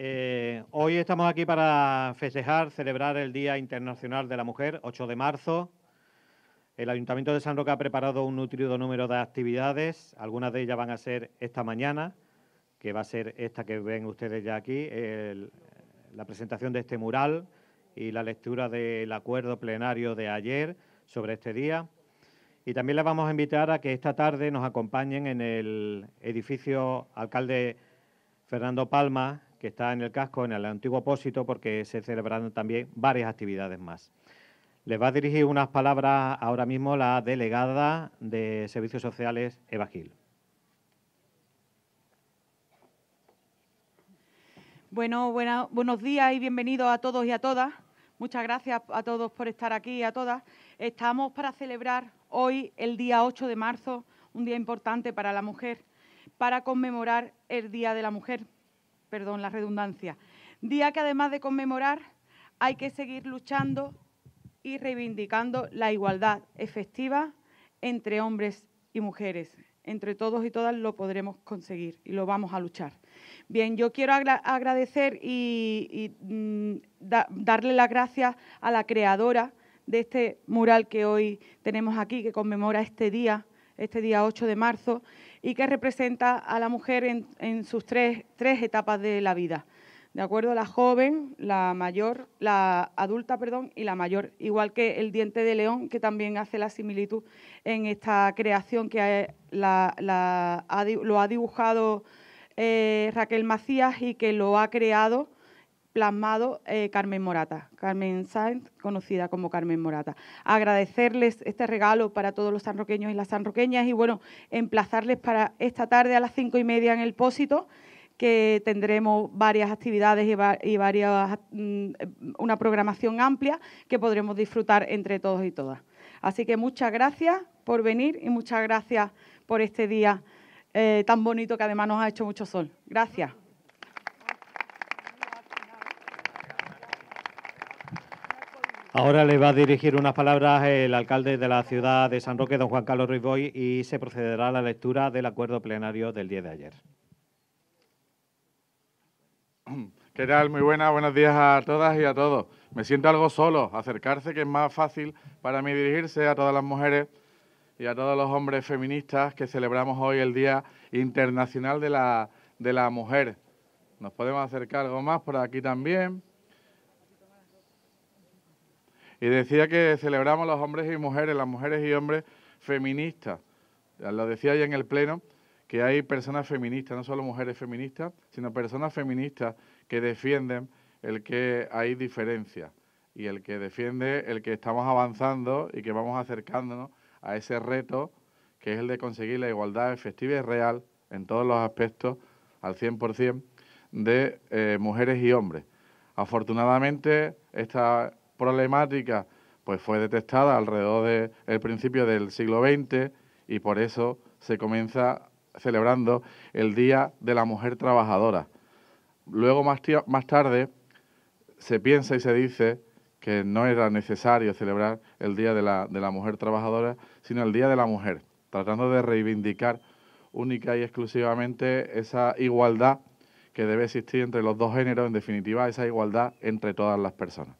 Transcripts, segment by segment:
Eh, hoy estamos aquí para festejar, celebrar el Día Internacional de la Mujer, 8 de marzo. El Ayuntamiento de San Roque ha preparado un nutrido número de actividades. Algunas de ellas van a ser esta mañana, que va a ser esta que ven ustedes ya aquí, la presentación de este mural y la lectura del acuerdo plenario de ayer sobre este día. Y también les vamos a invitar a que esta tarde nos acompañen en el edificio alcalde Fernando Palma, que está en el casco, en el antiguo apósito, porque se celebran también varias actividades más. Les va a dirigir unas palabras ahora mismo la delegada de Servicios Sociales, Eva Gil. Bueno, buenos días y bienvenidos a todos y a todas. Muchas gracias a todos por estar aquí y a todas. Estamos para celebrar hoy, el día 8 de marzo, un día importante para la mujer, para conmemorar el Día de la Mujer perdón la redundancia, día que además de conmemorar hay que seguir luchando y reivindicando la igualdad efectiva entre hombres y mujeres. Entre todos y todas lo podremos conseguir y lo vamos a luchar. Bien, yo quiero agradecer y, mm, darle las gracias a la creadora de este mural que hoy tenemos aquí, que conmemora este día, este día 8 de marzo, y que representa a la mujer en, sus tres, etapas de la vida. ¿De acuerdo? La joven, la mayor, la adulta, perdón, y la mayor. Igual que el diente de león, que también hace la similitud en esta creación que lo ha dibujado eh, Raquel Macías y que lo ha creado plasmado eh, Carmen Morata, Carmen Sainz, conocida como Carmen Morata. Agradecerles este regalo para todos los sanroqueños y las sanroqueñas y bueno, emplazarles para esta tarde a las cinco y media en el Pósito que tendremos varias actividades y, varias, mm, una programación amplia que podremos disfrutar entre todos y todas. Así que muchas gracias por venir y muchas gracias por este día eh, tan bonito que además nos ha hecho mucho sol. Gracias. Ahora le va a dirigir unas palabras el alcalde de la ciudad de San Roque, don Juan Carlos Ruiz y se procederá a la lectura del acuerdo plenario del día de ayer. ¿Qué tal? Muy buenas, buenos días a todas y a todos. Me siento algo solo, acercarse que es más fácil para mí dirigirse a todas las mujeres y a todos los hombres feministas que celebramos hoy el Día Internacional de la, de la Mujer. Nos podemos acercar algo más por aquí también. Y decía que celebramos los hombres y mujeres, las mujeres y hombres feministas. Lo decía ya en el Pleno, que hay personas feministas, no solo mujeres feministas, sino personas feministas que defienden el que hay diferencia y el que defiende el que estamos avanzando y que vamos acercándonos a ese reto que es el de conseguir la igualdad efectiva y real en todos los aspectos al 100% de eh, mujeres y hombres. Afortunadamente, esta problemática pues fue detectada alrededor del el principio del siglo XX y por eso se comienza celebrando el Día de la Mujer Trabajadora. Luego, más, más tarde, se piensa y se dice que no era necesario celebrar el Día de la, de la Mujer Trabajadora, sino el Día de la Mujer, tratando de reivindicar única y exclusivamente esa igualdad que debe existir entre los dos géneros, en definitiva, esa igualdad entre todas las personas.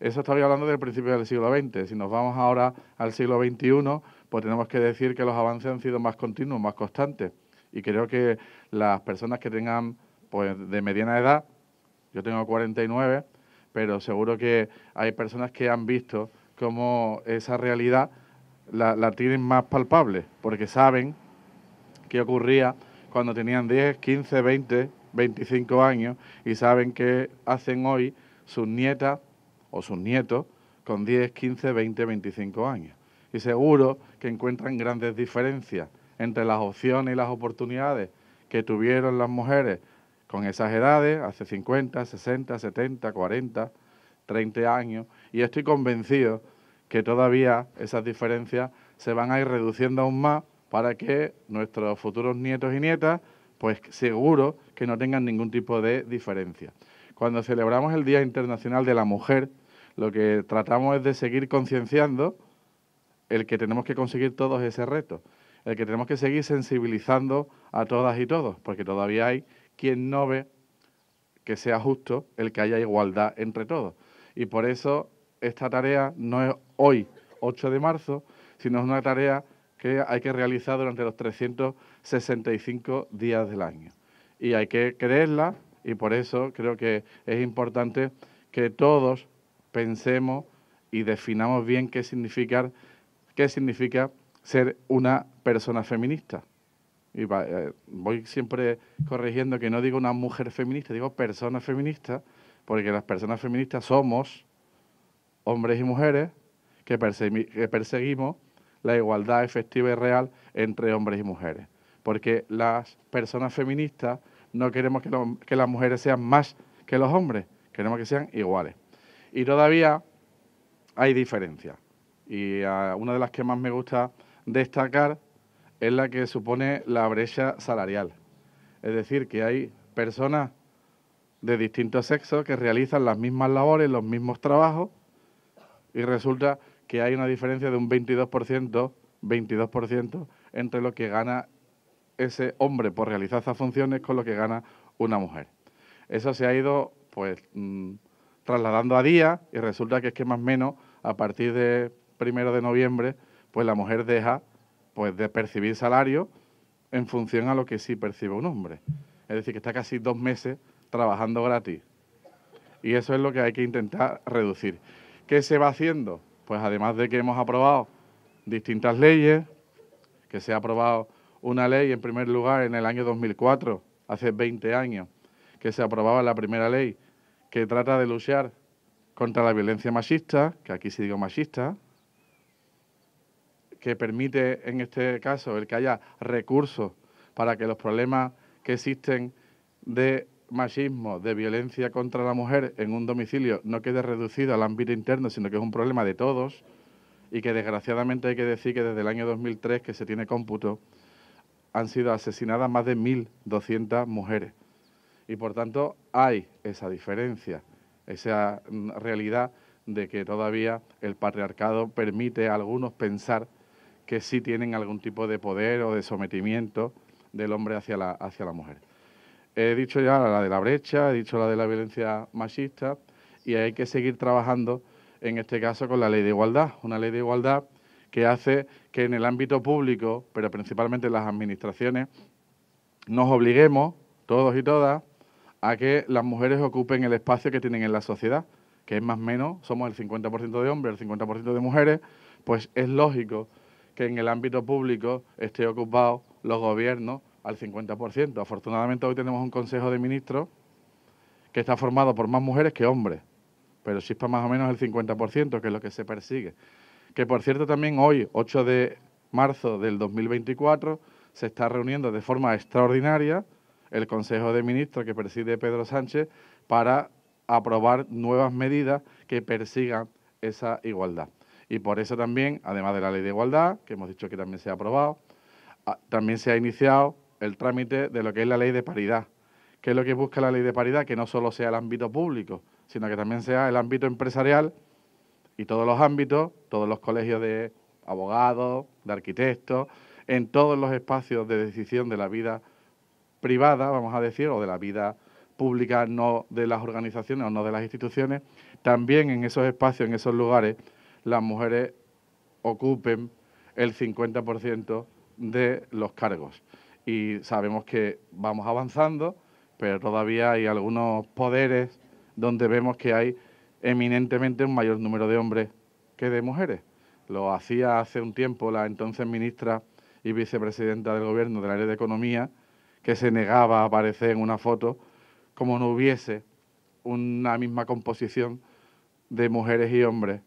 Eso estaba hablando del principio del siglo XX. Si nos vamos ahora al siglo XXI, pues tenemos que decir que los avances han sido más continuos, más constantes. Y creo que las personas que tengan pues, de mediana edad, yo tengo 49, pero seguro que hay personas que han visto cómo esa realidad la, la tienen más palpable, porque saben qué ocurría cuando tenían 10, 15, 20, 25 años y saben qué hacen hoy sus nietas, o sus nietos con 10, 15, 20, 25 años. Y seguro que encuentran grandes diferencias entre las opciones y las oportunidades que tuvieron las mujeres con esas edades, hace 50, 60, 70, 40, 30 años. Y estoy convencido que todavía esas diferencias se van a ir reduciendo aún más para que nuestros futuros nietos y nietas, pues seguro que no tengan ningún tipo de diferencia. Cuando celebramos el Día Internacional de la Mujer, lo que tratamos es de seguir concienciando el que tenemos que conseguir todos ese reto, el que tenemos que seguir sensibilizando a todas y todos, porque todavía hay quien no ve que sea justo el que haya igualdad entre todos. Y por eso esta tarea no es hoy, 8 de marzo, sino es una tarea que hay que realizar durante los 365 días del año. Y hay que creerla y por eso creo que es importante que todos pensemos y definamos bien qué, qué significa ser una persona feminista. Y eh, voy siempre corrigiendo que no digo una mujer feminista, digo persona feminista, porque las personas feministas somos hombres y mujeres que, perseguimos la igualdad efectiva y real entre hombres y mujeres. Porque las personas feministas no queremos que las mujeres sean más que los hombres, queremos que sean iguales. Y todavía hay diferencias. Y ah, una de las que más me gusta destacar es la que supone la brecha salarial. Es decir, que hay personas de distintos sexos que realizan las mismas labores, los mismos trabajos, y resulta que hay una diferencia de un 22%, 22% entre lo que gana ese hombre por realizar esas funciones con lo que gana una mujer. Eso se ha ido, pues, mm, trasladando a día y resulta que es que más o menos a partir de primero de noviembre, pues la mujer deja pues de percibir salario en función a lo que sí percibe un hombre. Es decir, que está casi dos meses trabajando gratis. Y eso es lo que hay que intentar reducir. ¿Qué se va haciendo? Pues además de que hemos aprobado distintas leyes, que se ha aprobado una ley en primer lugar en el año 2004, hace 20 años, que se aprobaba la primera ley que trata de luchar contra la violencia machista, que aquí sí digo machista, que permite en este caso el que haya recursos para que los problemas que existen de machismo, de violencia contra la mujer en un domicilio no quede reducido al ámbito interno, sino que es un problema de todos y que desgraciadamente hay que decir que desde el año 2003 que se tiene cómputo han sido asesinadas más de 1.200 mujeres y por tanto hay esa diferencia, esa mm, realidad de que todavía el patriarcado permite a algunos pensar que sí tienen algún tipo de poder o de sometimiento del hombre hacia la, hacia la mujer. He dicho ya la de la brecha, he dicho la de la violencia machista y hay que seguir trabajando en este caso con la ley de igualdad, una ley de igualdad que hace que en el ámbito público, pero principalmente en las administraciones, nos obliguemos todos y todas a que las mujeres ocupen el espacio que tienen en la sociedad, que es más o menos, somos el 50% de hombres, el 50% de mujeres, pues es lógico que en el ámbito público esté ocupado los gobiernos al 50%. Afortunadamente hoy tenemos un Consejo de Ministros que está formado por más mujeres que hombres, pero para más o menos el 50%, que es lo que se persigue. Que por cierto también hoy, 8 de marzo del 2024, se está reuniendo de forma extraordinaria el Consejo de Ministros que preside Pedro Sánchez para aprobar nuevas medidas que persigan esa igualdad. Y por eso también, además de la ley de igualdad, que hemos dicho que también se ha aprobado, ah, también se ha iniciado el trámite de lo que es la ley de paridad. ¿Qué es lo que busca la ley de paridad? Que no solo sea el ámbito público, sino que también sea el ámbito empresarial y todos los ámbitos, todos los colegios de abogados, de arquitectos, en todos los espacios de decisión de la vida privada, vamos a decir, o de la vida pública, no de las organizaciones o no de las instituciones, también en esos espacios, en esos lugares, las mujeres ocupen el 50% de los cargos. Y sabemos que vamos avanzando, pero todavía hay algunos poderes donde vemos que hay eminentemente un mayor número de hombres que de mujeres. Lo hacía hace un tiempo la entonces ministra y vicepresidenta del Gobierno del área de Economía, que se negaba a aparecer en una foto, como no hubiese una misma composición de mujeres y hombres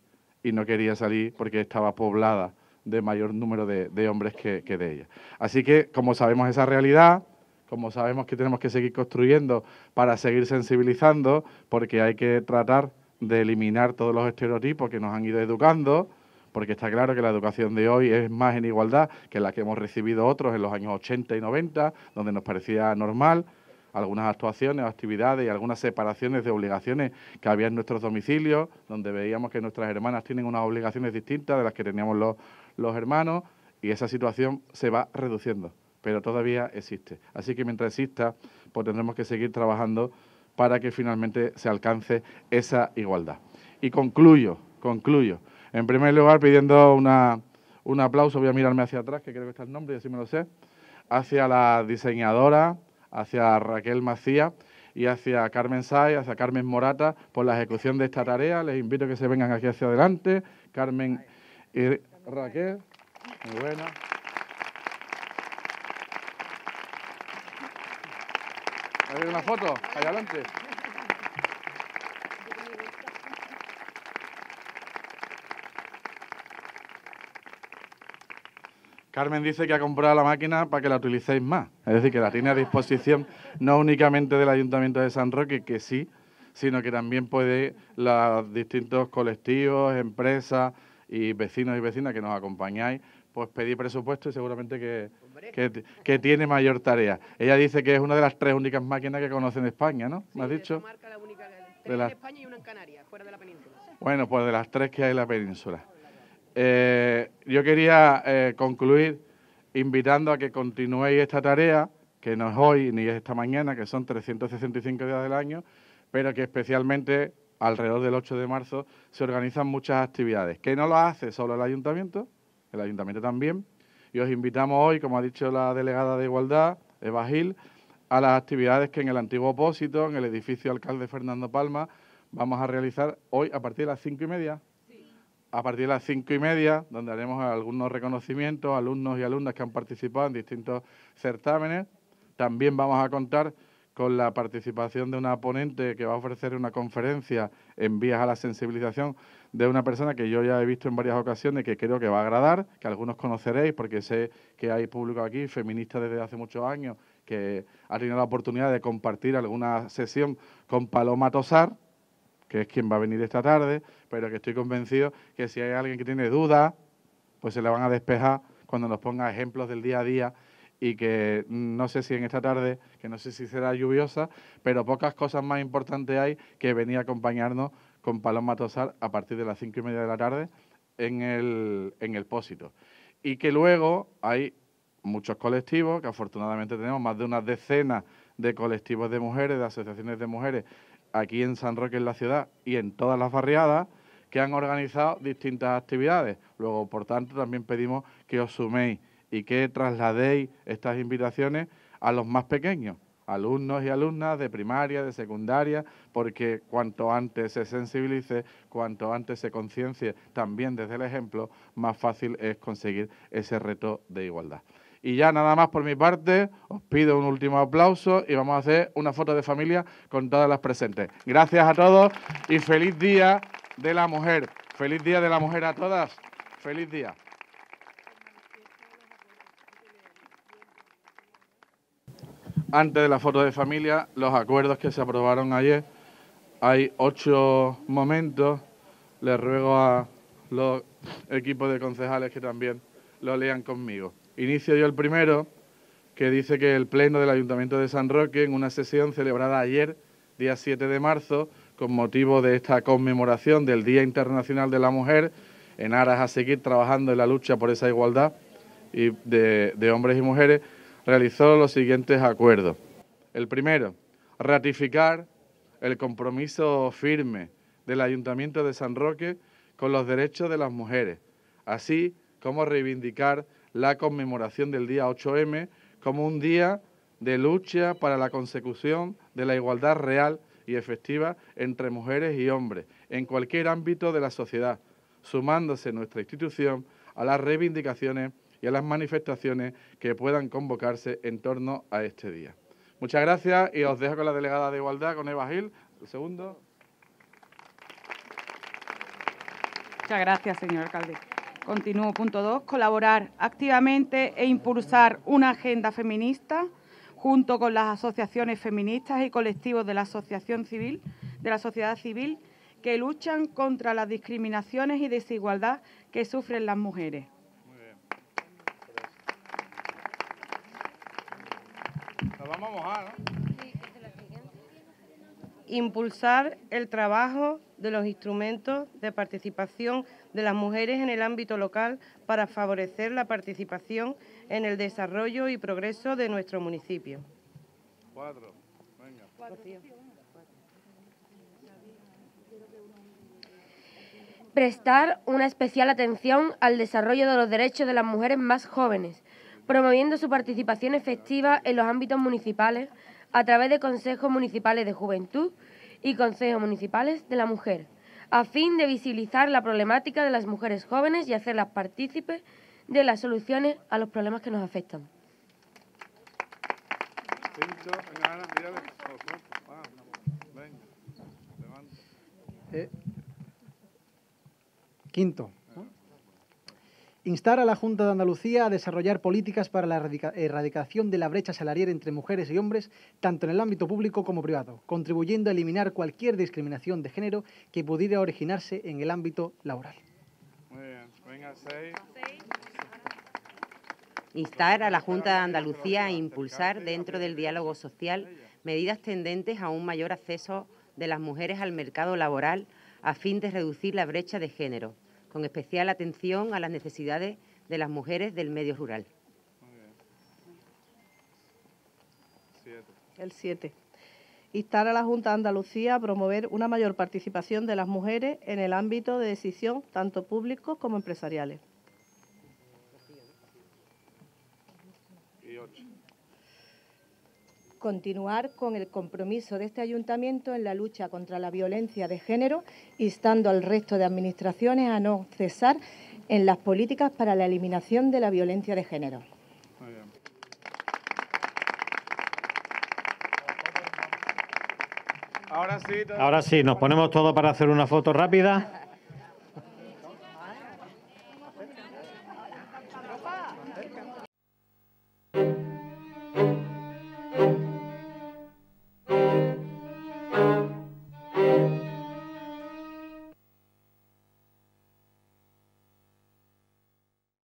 y no quería salir porque estaba poblada de mayor número de, hombres que, de ellas. Así que, como sabemos esa realidad, como sabemos que tenemos que seguir construyendo para seguir sensibilizando, porque hay que tratar de eliminar todos los estereotipos que nos han ido educando, porque está claro que la educación de hoy es más en igualdad que la que hemos recibido otros en los años 80 y 90, donde nos parecía normal algunas actuaciones, actividades y algunas separaciones de obligaciones que había en nuestros domicilios, donde veíamos que nuestras hermanas tienen unas obligaciones distintas de las que teníamos los, los hermanos, y esa situación se va reduciendo, pero todavía existe. Así que mientras exista, pues tendremos que seguir trabajando para que finalmente se alcance esa igualdad. Y concluyo, concluyo. En primer lugar, pidiendo una, un aplauso, voy a mirarme hacia atrás, que creo que está el nombre, y así me lo sé, hacia la diseñadora, hacia Raquel Macía y hacia Carmen Sáez, hacia Carmen Morata, por la ejecución de esta tarea. Les invito a que se vengan aquí hacia adelante. Carmen y Raquel, muy buena. ¿Hay una foto? Allá adelante. Carmen dice que ha comprado la máquina para que la utilicéis más. Es decir, que la tiene a disposición no únicamente del Ayuntamiento de San Roque, que sí, sino que también puede los distintos colectivos, empresas y vecinos y vecinas que nos acompañáis, pues pedir presupuesto y seguramente que, tiene mayor tarea. Ella dice que es una de las tres únicas máquinas que conocen en España, ¿no? ¿Me has dicho? la única, en España y una en Canarias, fuera de la península. Bueno, pues de las tres que hay en la península. Eh, yo quería eh, concluir invitando a que continuéis esta tarea, que no es hoy ni es esta mañana, que son 365 días del año, pero que especialmente alrededor del 8 de marzo se organizan muchas actividades, que no lo hace solo el ayuntamiento, el ayuntamiento también, y os invitamos hoy, como ha dicho la delegada de Igualdad, Eva Gil, a las actividades que en el antiguo opósito, en el edificio alcalde Fernando Palma, vamos a realizar hoy a partir de las cinco y media a partir de las cinco y media, donde haremos algunos reconocimientos, alumnos y alumnas que han participado en distintos certámenes. También vamos a contar con la participación de una ponente que va a ofrecer una conferencia en vías a la sensibilización de una persona que yo ya he visto en varias ocasiones que creo que va a agradar, que algunos conoceréis porque sé que hay público aquí, feminista desde hace muchos años, que ha tenido la oportunidad de compartir alguna sesión con Paloma Tosar, que es quien va a venir esta tarde, pero que estoy convencido que si hay alguien que tiene dudas, pues se le van a despejar cuando nos ponga ejemplos del día a día y que no sé si en esta tarde, que no sé si será lluviosa, pero pocas cosas más importantes hay que venir a acompañarnos con Paloma Tosar a partir de las cinco y media de la tarde en el, en el Pósito. Y que luego hay muchos colectivos, que afortunadamente tenemos más de una decena de colectivos de mujeres, de asociaciones de mujeres aquí en San Roque, en la ciudad, y en todas las barriadas, que han organizado distintas actividades. Luego, por tanto, también pedimos que os suméis y que trasladéis estas invitaciones a los más pequeños, alumnos y alumnas de primaria, de secundaria, porque cuanto antes se sensibilice, cuanto antes se conciencie también desde el ejemplo, más fácil es conseguir ese reto de igualdad. Y ya nada más por mi parte, os pido un último aplauso y vamos a hacer una foto de familia con todas las presentes. Gracias a todos y feliz día de la mujer. Feliz día de la mujer a todas. Feliz día. Antes de la foto de familia, los acuerdos que se aprobaron ayer, hay ocho momentos. Les ruego a los equipos de concejales que también lo lean conmigo. Inicio yo el primero, que dice que el Pleno del Ayuntamiento de San Roque, en una sesión celebrada ayer, día 7 de marzo, con motivo de esta conmemoración del Día Internacional de la Mujer, en aras a seguir trabajando en la lucha por esa igualdad y de, de hombres y mujeres, realizó los siguientes acuerdos. El primero, ratificar el compromiso firme del Ayuntamiento de San Roque con los derechos de las mujeres, así como reivindicar la conmemoración del día 8M como un día de lucha para la consecución de la igualdad real y efectiva entre mujeres y hombres en cualquier ámbito de la sociedad, sumándose nuestra institución a las reivindicaciones y a las manifestaciones que puedan convocarse en torno a este día. Muchas gracias y os dejo con la delegada de Igualdad, con Eva Gil. El segundo. Muchas gracias, señor alcalde. Continúo. Punto dos, Colaborar activamente e impulsar una agenda feminista junto con las asociaciones feministas y colectivos de la asociación civil, de la sociedad civil, que luchan contra las discriminaciones y desigualdad que sufren las mujeres. Impulsar el trabajo de los instrumentos de participación de las mujeres en el ámbito local para favorecer la participación en el desarrollo y progreso de nuestro municipio. Prestar una especial atención al desarrollo de los derechos de las mujeres más jóvenes, promoviendo su participación efectiva en los ámbitos municipales a través de consejos municipales de juventud y consejos municipales de la mujer a fin de visibilizar la problemática de las mujeres jóvenes y hacerlas partícipes de las soluciones a los problemas que nos afectan. Eh, quinto, instar a la Junta de Andalucía a desarrollar políticas para la erradicación de la brecha salarial entre mujeres y hombres, tanto en el ámbito público como privado, contribuyendo a eliminar cualquier discriminación de género que pudiera originarse en el ámbito laboral. Instar a la Junta de Andalucía a impulsar dentro del diálogo social medidas tendentes a un mayor acceso de las mujeres al mercado laboral a fin de reducir la brecha de género con especial atención a las necesidades de las mujeres del medio rural. El 7. Instar a la Junta de Andalucía a promover una mayor participación de las mujeres en el ámbito de decisión, tanto públicos como empresariales. continuar con el compromiso de este ayuntamiento en la lucha contra la violencia de género, instando al resto de administraciones a no cesar en las políticas para la eliminación de la violencia de género. Ahora sí, nos ponemos todo para hacer una foto rápida.